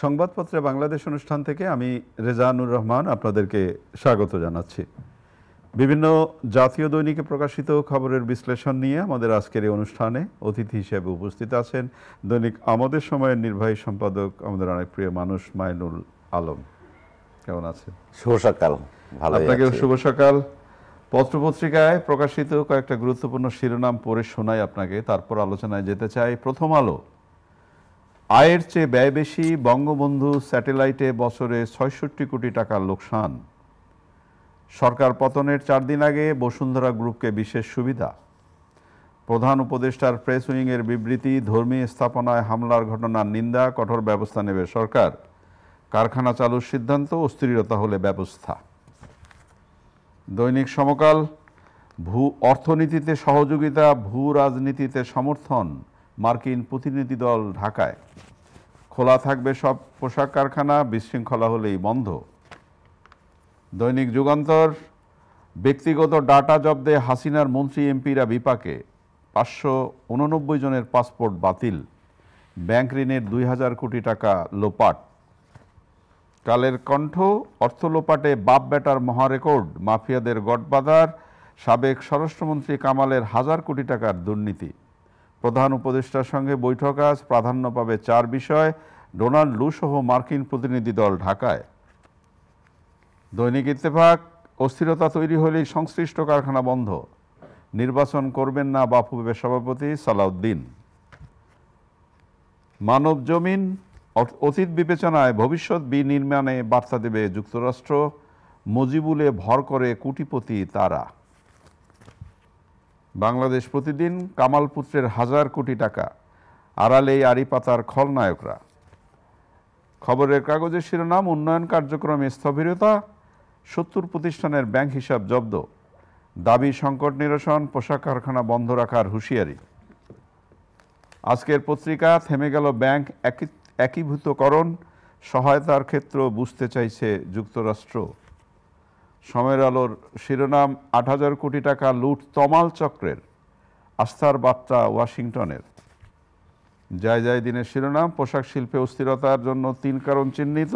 সংবাদপত্রে বাংলাদেশ অনুষ্ঠান থেকে আমি রেজানুর রহমান আপনাদেরকে স্বাগত জানাচ্ছি বিভিন্ন জাতীয় দৈনিকে প্রকাশিত খবরের বিশ্লেষণ নিয়ে আমাদের আজকের এই অনুষ্ঠানে অতিথি হিসেবে উপস্থিত আছেন দৈনিক আমাদের সময়ের নির্বাহী সম্পাদক আমাদের অনেক প্রিয় মানুষ মাইনুল আলম কেমন আছেন শুভ সকাল আপনাকে শুভ সকাল পত্রপত্রিকায় প্রকাশিত কয়েকটা গুরুত্বপূর্ণ শিরোনাম পড়ে শোনাই আপনাকে তারপর আলোচনায় যেতে চাই প্রথম আলো আয়ের চেয়ে ব্যয় বেশি বঙ্গবন্ধু স্যাটেলাইটে বছরে ছয়ষট্টি কোটি টাকার লোকসান সরকার পতনের চার দিন আগে বসুন্ধরা গ্রুপকে বিশেষ সুবিধা প্রধান উপদেষ্টার প্রেস উইংয়ের বিবৃতি ধর্মীয় স্থাপনায় হামলার ঘটনার নিন্দা কঠোর ব্যবস্থা নেবে সরকার কারখানা চালুর সিদ্ধান্ত অস্থিরতা হলে ব্যবস্থা দৈনিক সমকাল ভূ অর্থনীতিতে সহযোগিতা ভূ রাজনীতিতে সমর্থন মার্কিন প্রতিনিধি দল ঢাকায় খোলা থাকবে সব পোশাক কারখানা বিশৃঙ্খলা হলেই বন্ধ দৈনিক যুগান্তর ব্যক্তিগত ডাটা জব্দে হাসিনার মন্ত্রী এমপিরা বিপাকে পাঁচশো উননব্বই জনের পাসপোর্ট বাতিল ব্যাংক ঋণের দুই হাজার কোটি টাকা লোপাট কালের কণ্ঠ অর্থ লোপাটে বাপ ব্যাটার মহারেকর্ড মাফিয়াদের গডবাদার সাবেক স্বরাষ্ট্রমন্ত্রী কামালের হাজার কোটি টাকার দুর্নীতি প্রধান উপদেষ্টার সঙ্গে বৈঠক আজ প্রাধান্য পাবে চার বিষয় ডোনাল্ড লু সহ মার্কিন প্রতিনিধি দল ঢাকায় দৈনিক ইত্তেফাক অস্থিরতা তৈরি হলেই সংশ্লিষ্ট কারখানা বন্ধ নির্বাচন করবেন না বাফুবের সভাপতি সালাউদ্দিন মানব জমিন অতীত বিবেচনায় ভবিষ্যৎ বিনির্মাণে বার্তা দেবে যুক্তরাষ্ট্র মজিবুলে ভর করে কুটিপতি তারা বাংলাদেশ প্রতিদিন কামাল পুত্রের হাজার কোটি টাকা আড়ালেই আরিপাতার খলনায়করা খবরের কাগজের শিরোনাম উন্নয়ন কার্যক্রমে স্থবিরতা সত্তর প্রতিষ্ঠানের ব্যাংক হিসাব জব্দ দাবি সংকট নিরসন পোশাক কারখানা বন্ধ রাখার হুঁশিয়ারি আজকের পত্রিকা থেমে গেল ব্যাংক একীভূতকরণ সহায়তার ক্ষেত্র বুঝতে চাইছে যুক্তরাষ্ট্র সময়ের আলোর শিরোনাম আট হাজার কোটি টাকা লুট তমাল চক্রের আস্থার বার্তা ওয়াশিংটনের যায় যায় দিনের শিরোনাম পোশাক শিল্পে অস্থিরতার জন্য তিন কারণ চিহ্নিত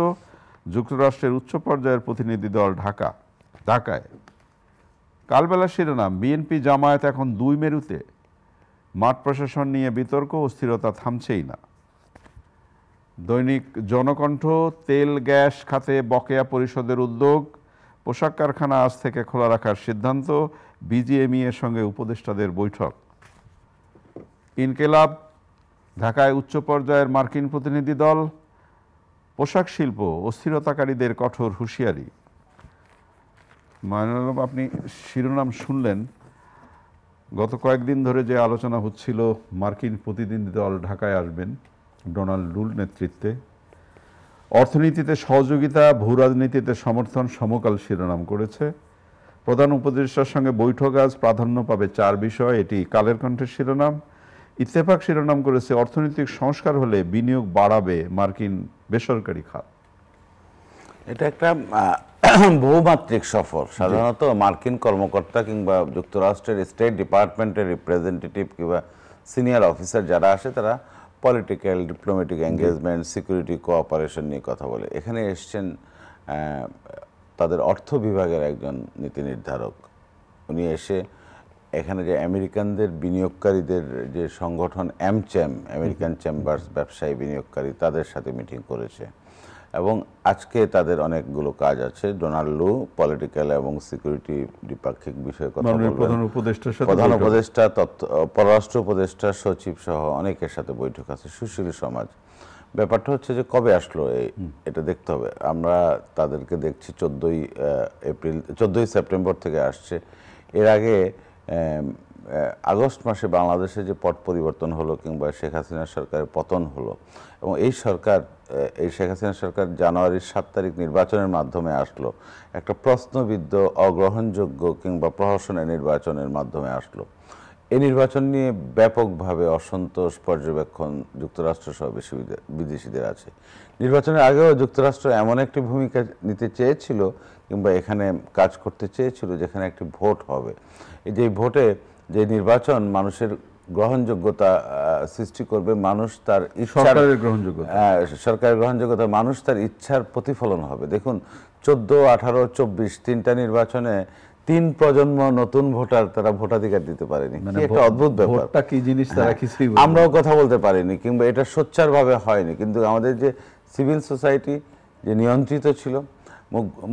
যুক্তরাষ্ট্রের উচ্চ পর্যায়ের প্রতিনিধি দল ঢাকা ঢাকায় কালবেলা শিরোনাম বিএনপি জামায়াত এখন দুই মেরুতে মাঠ প্রশাসন নিয়ে বিতর্ক অস্থিরতা থামছেই না দৈনিক জনকণ্ঠ তেল গ্যাস খাতে বকেয়া পরিষদের উদ্যোগ পোশাক কারখানা আজ থেকে খোলা রাখার সিদ্ধান্ত বিজিএমইএর সঙ্গে উপদেষ্টাদের বৈঠক ইনকেলাব ঢাকায় উচ্চ পর্যায়ের মার্কিন প্রতিনিধি দল পোশাক শিল্প অস্থিরতাকারীদের কঠোর হুঁশিয়ারি মায়নুল আপনি শিরোনাম শুনলেন গত কয়েকদিন ধরে যে আলোচনা হচ্ছিল মার্কিন প্রতিনিধি দল ঢাকায় আসবেন ডোনাল্ড রুল নেতৃত্বে অর্থনীতিতে সহযোগিতা ভূ রাজনীতিতে সমর্থন সমকাল শিরোনাম করেছে প্রধান উপদেষ্টার সঙ্গে বৈঠক আজ প্রাধান্য পাবে চার বিষয় এটি কালের কণ্ঠের শিরোনাম ইত্তেফাক শিরোনাম করেছে অর্থনৈতিক সংস্কার হলে বিনিয়োগ বাড়াবে মার্কিন বেসরকারি খাত এটা একটা বহুমাত্রিক সফর সাধারণত মার্কিন কর্মকর্তা কিংবা যুক্তরাষ্ট্রের স্টেট ডিপার্টমেন্টের রিপ্রেজেন্টেটিভ কিংবা সিনিয়র অফিসার যারা আসে তারা political diplomatic engagement security cooperation নিয়ে কথা বলে এখানে এসছেন তাদের অর্থ বিভাগের একজন নীতি নির্ধারক উনি এসে এখানে যে আমেরিকানদের বিনিয়োগকারীদের যে সংগঠন এমচ্যাম আমেরিকান চেম্বার্স ব্যবসায়ী বিনিয়োগকারী তাদের সাথে মিটিং করেছে এবং আজকে তাদের অনেকগুলো কাজ আছে ডোনাল্ড লু পলিটিক্যাল এবং সিকিউরিটি দ্বিপাক্ষিক বিষয়ে কথা প্রধান উপদেষ্টা প্রধান উপদেষ্টা পররাষ্ট্র উপদেষ্টা সচিব সহ অনেকের সাথে বৈঠক আছে সুশীল সমাজ ব্যাপারটা হচ্ছে যে কবে আসলো এই এটা দেখতে হবে আমরা তাদেরকে দেখছি চোদ্দোই এপ্রিল চোদ্দোই সেপ্টেম্বর থেকে আসছে এর আগে আগস্ট মাসে বাংলাদেশে যে পট পরিবর্তন হলো কিংবা শেখ হাসিনা সরকারের পতন হলো এবং এই সরকার এই শেখ হাসিনা সরকার জানুয়ারির সাত তারিখ নির্বাচনের মাধ্যমে আসলো একটা প্রশ্নবিদ্ধ অগ্রহণযোগ্য কিংবা প্রহসনের নির্বাচনের মাধ্যমে আসলো এই নির্বাচন নিয়ে ব্যাপকভাবে অসন্তোষ পর্যবেক্ষণ যুক্তরাষ্ট্র সহ বেশি বিদেশিদের আছে নির্বাচনের আগেও যুক্তরাষ্ট্র এমন একটি ভূমিকা নিতে চেয়েছিল কিংবা এখানে কাজ করতে চেয়েছিল যেখানে একটি ভোট হবে যে ভোটে যে নির্বাচন মানুষের গ্রহণযোগ্যতা সৃষ্টি করবে মানুষ তার সরকারের গ্রহণযোগ্যতা হ্যাঁ, সরকারের গ্রহণযোগ্যতা মানুষ তার ইচ্ছার প্রতিফলন হবে দেখুন চোদ্দ আঠারো চব্বিশ তিনটা নির্বাচনে তিন প্রজন্ম নতুন ভোটার তারা ভোটাধিকার দিতে পারেনি মানে একটা অদ্ভুত ব্যাপার কি জিনিস তারা হ্যাঁ, কিছুই আমরাও কথা বলতে পারিনি কিংবা এটা সোচ্চারভাবে হয়নি কিন্তু আমাদের যে সিভিল সোসাইটি যে নিয়ন্ত্রিত ছিল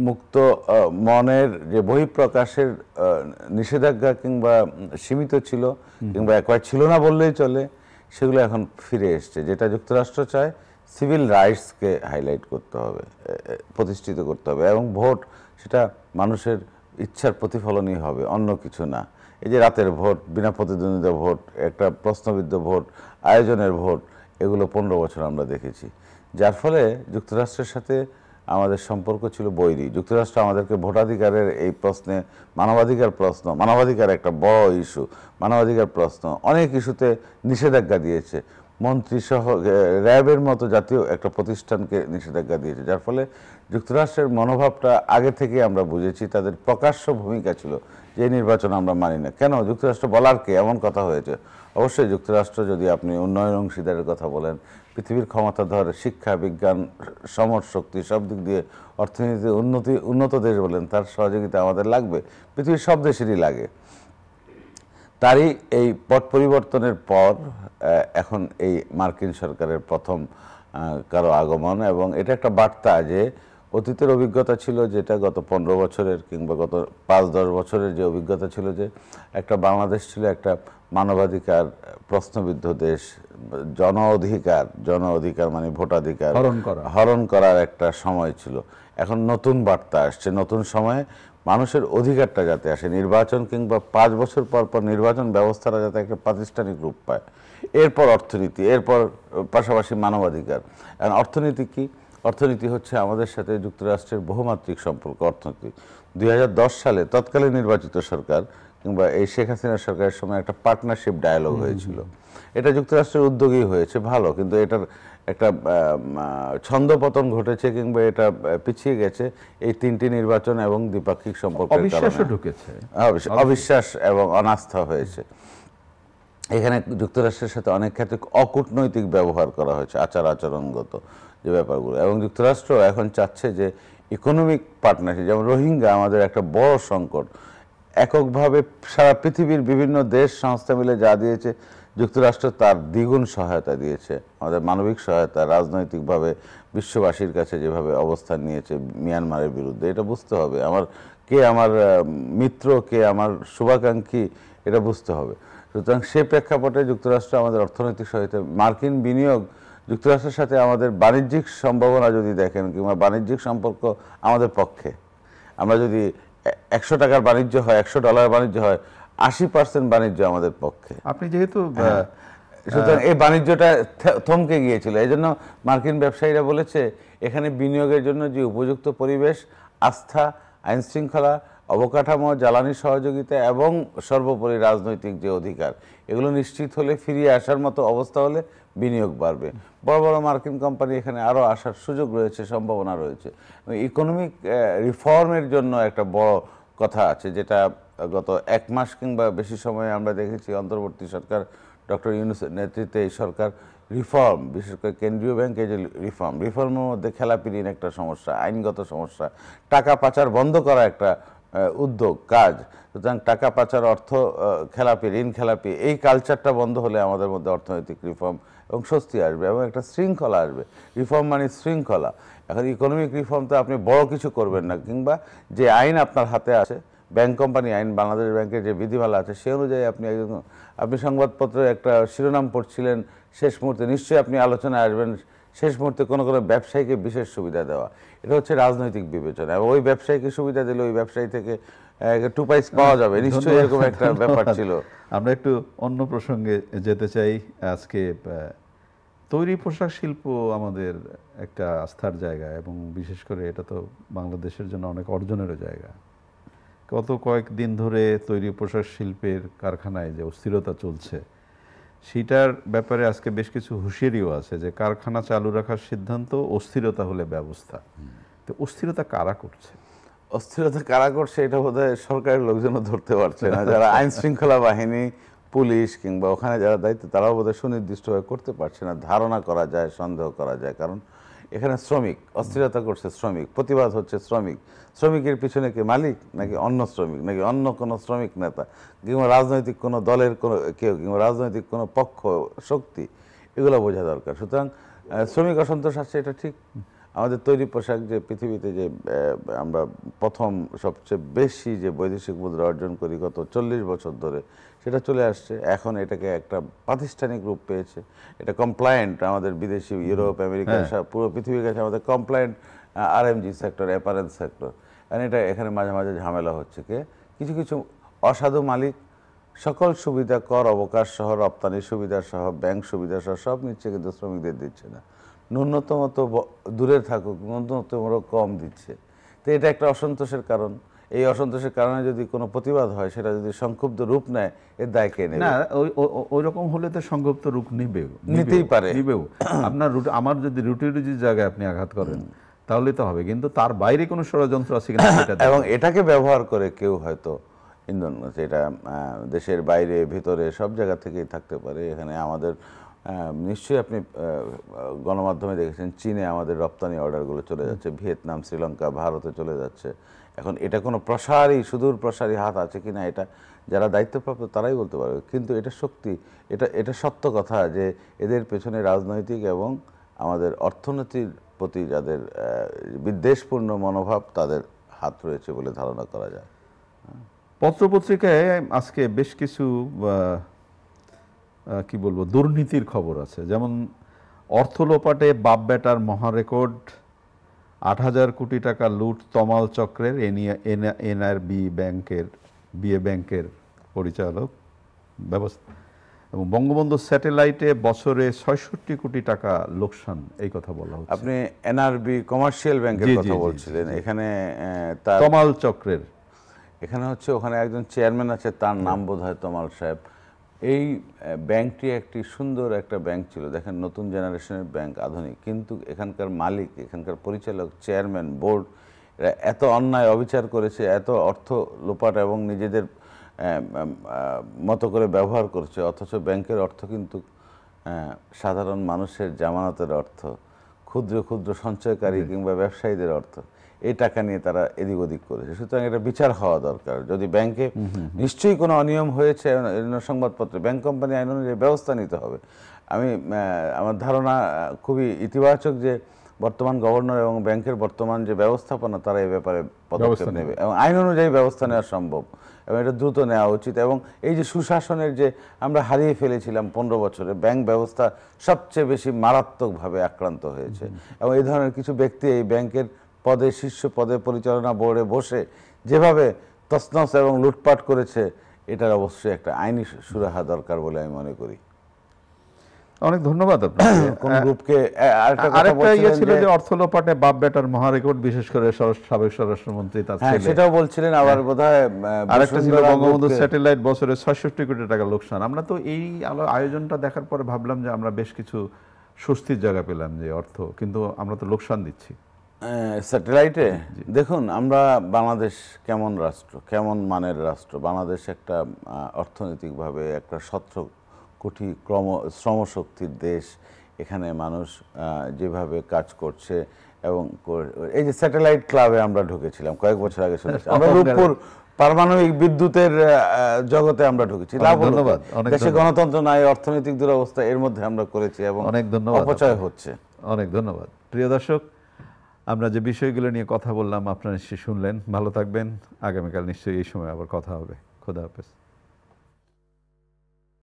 মুক্ত মনের যে বহিঃপ্রকাশের নিষেধাজ্ঞা কিংবা সীমিত ছিল কিংবা একবার ছিল না বললেই চলে সেগুলো এখন ফিরে এসছে যেটা যুক্তরাষ্ট্র চায় সিভিল রাইটসকে হাইলাইট করতে হবে প্রতিষ্ঠিত করতে হবে এবং ভোট সেটা মানুষের ইচ্ছার প্রতিফলনই হবে অন্য কিছু না এই যে রাতের ভোট বিনা প্রতিদ্বন্দ্বিতা ভোট একটা প্রশ্নবিদ্ধ ভোট আয়োজনের ভোট এগুলো পনেরো বছর আমরা দেখেছি যার ফলে যুক্তরাষ্ট্রের সাথে আমাদের সম্পর্ক ছিল বৈরী যুক্তরাষ্ট্র আমাদেরকে ভোটাধিকারের এই প্রশ্নে মানবাধিকার প্রশ্ন মানবাধিকার একটা বড় ইস্যু মানবাধিকার প্রশ্ন অনেক ইস্যুতে নিষেধাজ্ঞা দিয়েছে মন্ত্রীসহ র্যাবের মতো জাতীয় একটা প্রতিষ্ঠানকে নিষেধাজ্ঞা দিয়েছে যার ফলে যুক্তরাষ্ট্রের মনোভাবটা আগে থেকে আমরা বুঝেছি তাদের প্রকাশ্য ভূমিকা ছিল যে নির্বাচন আমরা মানি না কেন যুক্তরাষ্ট্র বলার কে এমন কথা হয়েছে অবশ্যই যুক্তরাষ্ট্র যদি আপনি উন্নয়ন অংশীদারের কথা বলেন পৃথিবীর ধরে শিক্ষা বিজ্ঞান সমর শক্তি সব দিক দিয়ে অর্থনীতি উন্নতি উন্নত দেশ বলেন তার সহযোগিতা আমাদের লাগবে পৃথিবীর সব দেশেরই লাগে তারই এই পট পরিবর্তনের পর এখন এই মার্কিন সরকারের প্রথম কারো আগমন এবং এটা একটা বার্তা যে অতীতের অভিজ্ঞতা ছিল যেটা গত পনেরো বছরের কিংবা গত পাঁচ দশ বছরের যে অভিজ্ঞতা ছিল যে একটা বাংলাদেশ ছিল একটা মানবাধিকার প্রশ্নবিদ্ধ দেশ জন অধিকার জন অধিকার মানে ভোটাধিকার হরণ করা হরণ করার একটা সময় ছিল এখন নতুন বার্তা আসছে নতুন সময়ে মানুষের অধিকারটা যাতে আসে নির্বাচন কিংবা পাঁচ বছর পর পর নির্বাচন ব্যবস্থাটা যাতে একটা প্রাতিষ্ঠানিক রূপ পায় এরপর অর্থনীতি এরপর পাশাপাশি মানবাধিকার অর্থনীতি কী অর্থনীতি হচ্ছে আমাদের সাথে যুক্তরাষ্ট্রের বহুমাত্রিক সম্পর্ক অর্থনীতি দুই সালে তৎকালীন নির্বাচিত সরকার কিংবা এই শেখ হাসিনা সরকারের সময় একটা পার্টনারশিপ ডায়ালগ হয়েছিল এটা যুক্তরাষ্ট্রের উদ্যোগেই হয়েছে ভালো কিন্তু এটার একটা ছন্দপতন ঘটেছে কিংবা এটা পিছিয়ে গেছে এই তিনটি নির্বাচন এবং দ্বিপাক্ষিক সম্পর্ক অবিশ্বাস এবং অনাস্থা হয়েছে এখানে যুক্তরাষ্ট্রের সাথে অনেক ক্ষেত্রে অকূটনৈতিক ব্যবহার করা হয়েছে আচার আচরণগত যে ব্যাপারগুলো এবং যুক্তরাষ্ট্র এখন চাচ্ছে যে ইকোনমিক পার্টনারশিপ যেমন রোহিঙ্গা আমাদের একটা বড় সংকট এককভাবে সারা পৃথিবীর বিভিন্ন দেশ সংস্থা মিলে যা দিয়েছে যুক্তরাষ্ট্র তার দ্বিগুণ সহায়তা দিয়েছে আমাদের মানবিক সহায়তা রাজনৈতিকভাবে বিশ্ববাসীর কাছে যেভাবে অবস্থান নিয়েছে মিয়ানমারের বিরুদ্ধে এটা বুঝতে হবে আমার কে আমার মিত্র কে আমার শুভাকাঙ্ক্ষী এটা বুঝতে হবে সুতরাং সে প্রেক্ষাপটে যুক্তরাষ্ট্র আমাদের অর্থনৈতিক সহায়তা মার্কিন বিনিয়োগ যুক্তরাষ্ট্রের সাথে আমাদের বাণিজ্যিক সম্ভাবনা যদি দেখেন কিংবা বাণিজ্যিক সম্পর্ক আমাদের পক্ষে আমরা যদি একশো টাকার বাণিজ্য হয় একশো ডলার বাণিজ্য হয় আশি পার্সেন্ট বাণিজ্য আমাদের পক্ষে আপনি যেহেতু হ্যাঁ। সুতরাং এই বাণিজ্যটা থমকে গিয়েছিল এই জন্য মার্কিন ব্যবসায়ীরা বলেছে এখানে বিনিয়োগের জন্য যে উপযুক্ত পরিবেশ আস্থা আইন শৃঙ্খলা অবকাঠামো জ্বালানি সহযোগিতা এবং সর্বোপরি রাজনৈতিক যে অধিকার এগুলো নিশ্চিত হলে ফিরিয়ে আসার মতো অবস্থা হলে বিনিয়োগ বাড়বে বড় বড় মার্কিন কোম্পানি এখানে আরও আসার সুযোগ রয়েছে সম্ভাবনা রয়েছে ইকোনমিক রিফর্মের জন্য একটা বড় কথা আছে যেটা গত এক মাস কিংবা বেশি সময়ে আমরা দেখেছি অন্তর্বর্তী সরকার ডক্টর ইউনুসের নেতৃত্বে এই সরকার রিফর্ম বিশেষ করে কেন্দ্রীয় ব্যাংকে যে রিফর্ম রিফর্মের মধ্যে খেলাপি একটা সমস্যা আইনগত সমস্যা টাকা পাচার বন্ধ করা একটা উদ্যোগ কাজ সুতরাং টাকা পাচার অর্থ খেলাপি ঋণ খেলাপি এই কালচারটা বন্ধ হলে আমাদের মধ্যে অর্থনৈতিক রিফর্ম এবং স্বস্তি আসবে এবং একটা শৃঙ্খলা আসবে রিফর্ম মানে শৃঙ্খলা এখন ইকোনমিক রিফর্ম তো আপনি বড় কিছু করবেন না কিংবা যে আইন আপনার হাতে আছে ব্যাংক কোম্পানি আইন বাংলাদেশ ব্যাংকের যে বিধিমালা আছে সে অনুযায়ী আপনি একজন আপনি সংবাদপত্রে একটা শিরোনাম পড়ছিলেন শেষ মুহূর্তে নিশ্চয়ই আপনি আলোচনায় আসবেন শেষ মুহূর্তে কোনো কোনো ব্যবসায়ীকে বিশেষ সুবিধা দেওয়া এটা হচ্ছে রাজনৈতিক বিবেচনা এবং ওই ব্যবসায়ীকে সুবিধা দিলে ওই ব্যবসায়ী থেকে টু পাইস পাওয়া যাবে নিশ্চয়ই এরকম একটা ব্যাপার ছিল আমরা একটু অন্য প্রসঙ্গে যেতে চাই আজকে তৈরি পোশাক শিল্প আমাদের একটা আস্থার জায়গা এবং বিশেষ করে এটা তো বাংলাদেশের জন্য অনেক অর্জনেরও জায়গা গত কয়েকদিন ধরে তৈরি পোশাক শিল্পের কারখানায় যে অস্থিরতা চলছে সেটার ব্যাপারে আজকে বেশ কিছু হুঁশিয়ারিও আছে যে কারখানা চালু রাখার সিদ্ধান্ত অস্থিরতা হলে ব্যবস্থা তো অস্থিরতা কারা করছে অস্থিরতা কারা করছে এটা বোধ হয় সরকারের লোকজনও ধরতে পারছে না যারা আইন শৃঙ্খলা বাহিনী পুলিশ কিংবা ওখানে যারা দায়িত্ব তারাও বোধহয় সুনির্দিষ্টভাবে করতে পারছে না ধারণা করা যায় সন্দেহ করা যায় কারণ এখানে শ্রমিক অস্থিরতা করছে শ্রমিক প্রতিবাদ হচ্ছে শ্রমিক শ্রমিকের পিছনে কি মালিক নাকি অন্য শ্রমিক নাকি অন্য কোনো শ্রমিক নেতা কিংবা রাজনৈতিক কোনো দলের কোনো কেউ কিংবা রাজনৈতিক কোনো পক্ষ শক্তি এগুলো বোঝা দরকার সুতরাং শ্রমিক অসন্তোষ আছে এটা ঠিক আমাদের তৈরি পোশাক যে পৃথিবীতে যে আমরা প্রথম সবচেয়ে বেশি যে বৈদেশিক মুদ্রা অর্জন করি গত চল্লিশ বছর ধরে সেটা চলে আসছে এখন এটাকে একটা প্রাতিষ্ঠানিক রূপ পেয়েছে এটা কমপ্লায়েন্ট আমাদের বিদেশি ইউরোপ আমেরিকা হ্যাঁ। পুরো পৃথিবীর কাছে আমাদের compliant RMG sector apparels sector কারণ এটা এখানে মাঝে মাঝে ঝামেলা হচ্ছে কে কিছু কিছু অসাধু মালিক সকল সুবিধা কর অবকাশ সহ রপ্তানি সুবিধা সহ ব্যাংক সুবিধা সহ সব নিচ্ছে কিন্তু শ্রমিকদের দিচ্ছে না ন্যূনতম তো দূরে থাকুক ন্যূনতম কম দিচ্ছে তো এটা একটা অসন্তোষের কারণ এই অসন্তোষের কারণে যদি কোনো প্রতিবাদ হয় সেটা যদি সংক্ষুব্ধ রূপ নেয় এর দায় কে নেবে না ওই রকম হলে তো সংক্ষুব্ধ রূপ নেবে নিতেই পারে নিবেও আপনার রুটি আমার যদি রুটি রুটির জায়গায় আপনি আঘাত করেন তাহলে তো হবে কিন্তু তার বাইরে কোনো ষড়যন্ত্র আছে কিনা এবং এটাকে ব্যবহার করে কেউ হয়তো ইন্ধন এটা দেশের বাইরে ভিতরে সব জায়গা থেকেই থাকতে পারে এখানে আমাদের হ্যাঁ, নিশ্চয়ই আপনি গণমাধ্যমে দেখেছেন চীনে আমাদের রপ্তানি অর্ডারগুলো চলে যাচ্ছে ভিয়েতনাম শ্রীলঙ্কা ভারতে চলে যাচ্ছে এখন এটা কোনো প্রসারী সুদূর প্রসারী হাত আছে কি না এটা যারা দায়িত্বপ্রাপ্ত তারাই বলতে পারবে কিন্তু এটা শক্তি এটা এটা সত্য কথা যে এদের পেছনে রাজনৈতিক এবং আমাদের অর্থনীতির প্রতি যাদের বিদ্বেষপূর্ণ মনোভাব তাদের হাত রয়েছে বলে ধারণা করা যায় পত্রপত্রিকায় আজকে বেশ কিছু কি বলবো দুর্নীতির খবর আছে যেমন অর্থ লোপাটে বাপ বেটার মহারেকর্ড আট হাজার কোটি টাকা লুট তমাল চক্রের বি ব্যাংকের বিএ ব্যাংকের পরিচালক ব্যবস্থা এবং বঙ্গবন্ধু স্যাটেলাইটে বছরে ছয়ষট্টি কোটি টাকা লোকসান এই কথা বলা হচ্ছে আপনি এনআরবি কমার্শিয়াল ব্যাংকের কথা বলছিলেন এখানে তমাল চক্রের এখানে হচ্ছে ওখানে একজন চেয়ারম্যান আছে তার নাম বোধ হয় তমাল সাহেব এই ব্যাংকটি একটি সুন্দর একটা ব্যাংক ছিল দেখেন নতুন জেনারেশনের ব্যাংক আধুনিক কিন্তু এখানকার মালিক এখানকার পরিচালক চেয়ারম্যান বোর্ড এরা এত অন্যায় অবিচার করেছে এত অর্থ লোপাট এবং নিজেদের মতো করে ব্যবহার করছে অথচ ব্যাংকের অর্থ কিন্তু সাধারণ মানুষের জামানতের অর্থ ক্ষুদ্র ক্ষুদ্র সঞ্চয়কারী কিংবা ব্যবসায়ীদের অর্থ এই টাকা নিয়ে তারা এদিক ওদিক করেছে সুতরাং এটা বিচার হওয়া দরকার যদি ব্যাংকে নিশ্চয়ই কোনো অনিয়ম হয়েছে সংবাদপত্রে ব্যাংক কোম্পানি আইন অনুযায়ী ব্যবস্থা নিতে হবে আমি আমার ধারণা খুবই ইতিবাচক যে বর্তমান গভর্নর এবং ব্যাংকের বর্তমান যে ব্যবস্থাপনা তারা এই ব্যাপারে পদক্ষেপ নেবে এবং আইন অনুযায়ী ব্যবস্থা নেওয়া সম্ভব এবং এটা দ্রুত নেওয়া উচিত এবং এই যে সুশাসনের যে আমরা হারিয়ে ফেলেছিলাম পনেরো বছরে ব্যাংক ব্যবস্থা সবচেয়ে বেশি মারাত্মকভাবে আক্রান্ত হয়েছে এবং এই ধরনের কিছু ব্যক্তি এই ব্যাংকের পদে শীর্ষ পদে পরিচালনা বোর্ডে বসে যেভাবে তসনস এবং লুটপাট করেছে এটার অবশ্যই একটা আইনি সুরাহা দরকার বলে আমি মনে করি অনেক ধন্যবাদ কোন গ্রুপকে ইয়ে বাপ বেটার মহারেকর্ড বিশেষ করে সাবেক স্বরাষ্ট্রমন্ত্রী হ্যাঁ, সেটাও বলছিলেন আবার বোধহয় বঙ্গবন্ধু স্যাটেলাইট বছরে কোটি টাকা লোকসান আমরা তো এই আয়োজনটা দেখার পরে ভাবলাম যে আমরা বেশ কিছু স্বস্তির জায়গা পেলাম যে অর্থ কিন্তু আমরা তো লোকসান দিচ্ছি স্যাটেলাইটে দেখুন আমরা বাংলাদেশ কেমন রাষ্ট্র কেমন মানের রাষ্ট্র বাংলাদেশ একটা অর্থনৈতিকভাবে একটা সত্র কোটি ক্রম শ্রমশক্তির দেশ এখানে মানুষ যেভাবে কাজ করছে এবং এই যে স্যাটেলাইট ক্লাবে আমরা ঢুকেছিলাম কয়েক বছর আগে শুনেছি আমরা রূপপুর পারমাণবিক বিদ্যুতের জগতে আমরা ঢুকেছি লাভ ধন্যবাদ দেশে গণতন্ত্র নাই অর্থনৈতিক দুরবস্থা এর মধ্যে আমরা করেছি এবং অনেক ধন্যবাদ অপচয় হচ্ছে অনেক ধন্যবাদ প্রিয় দর্শক আমরা যে বিষয়গুলো নিয়ে কথা বললাম আপনারা নিশ্চয়ই শুনলেন ভালো থাকবেন আগামীকাল নিশ্চয়ই এই সময় আবার কথা হবে খোদা হাফেজ